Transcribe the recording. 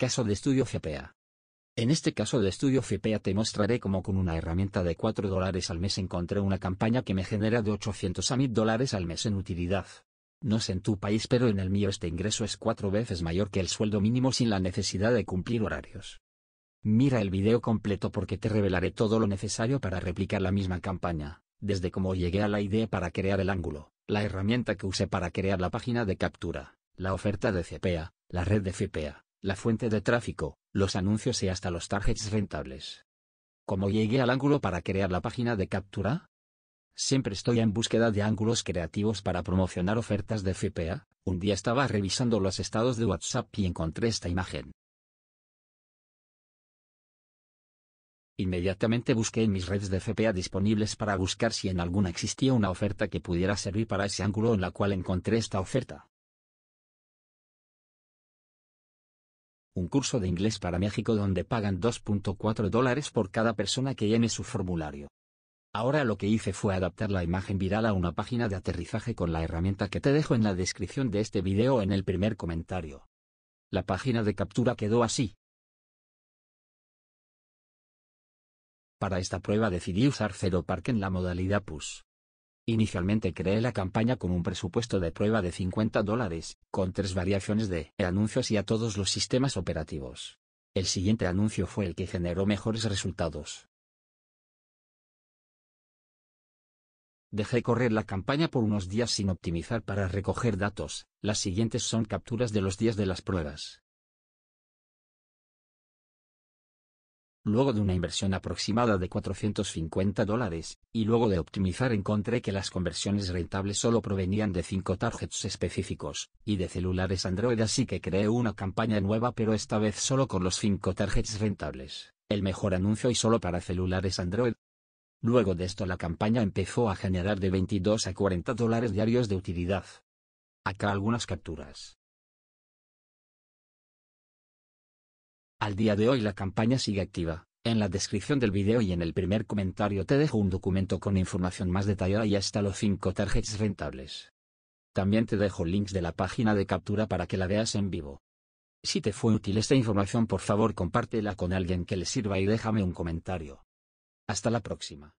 Caso de estudio CPA. En este caso de estudio CPA te mostraré cómo con una herramienta de 4 dólares al mes encontré una campaña que me genera de 800 a 1000 dólares al mes en utilidad. No sé en tu país pero en el mío este ingreso es cuatro veces mayor que el sueldo mínimo sin la necesidad de cumplir horarios. Mira el video completo porque te revelaré todo lo necesario para replicar la misma campaña, desde cómo llegué a la idea para crear el ángulo, la herramienta que usé para crear la página de captura, la oferta de CPA, la red de CPA la fuente de tráfico, los anuncios y hasta los targets rentables. ¿Cómo llegué al ángulo para crear la página de captura? Siempre estoy en búsqueda de ángulos creativos para promocionar ofertas de FPA. Un día estaba revisando los estados de WhatsApp y encontré esta imagen. Inmediatamente busqué en mis redes de FPA disponibles para buscar si en alguna existía una oferta que pudiera servir para ese ángulo en la cual encontré esta oferta. un curso de inglés para México donde pagan 2.4 dólares por cada persona que llene su formulario. Ahora lo que hice fue adaptar la imagen viral a una página de aterrizaje con la herramienta que te dejo en la descripción de este video en el primer comentario. La página de captura quedó así. Para esta prueba decidí usar Zero Park en la modalidad push. Inicialmente creé la campaña con un presupuesto de prueba de 50 dólares, con tres variaciones de anuncios y a todos los sistemas operativos. El siguiente anuncio fue el que generó mejores resultados. Dejé correr la campaña por unos días sin optimizar para recoger datos, las siguientes son capturas de los días de las pruebas. luego de una inversión aproximada de 450 dólares, y luego de optimizar encontré que las conversiones rentables solo provenían de 5 targets específicos, y de celulares Android así que creé una campaña nueva pero esta vez solo con los 5 targets rentables, el mejor anuncio y solo para celulares Android. Luego de esto la campaña empezó a generar de 22 a 40 dólares diarios de utilidad. Acá algunas capturas. Al día de hoy la campaña sigue activa. En la descripción del video y en el primer comentario te dejo un documento con información más detallada y hasta los 5 targets rentables. También te dejo links de la página de captura para que la veas en vivo. Si te fue útil esta información por favor compártela con alguien que le sirva y déjame un comentario. Hasta la próxima.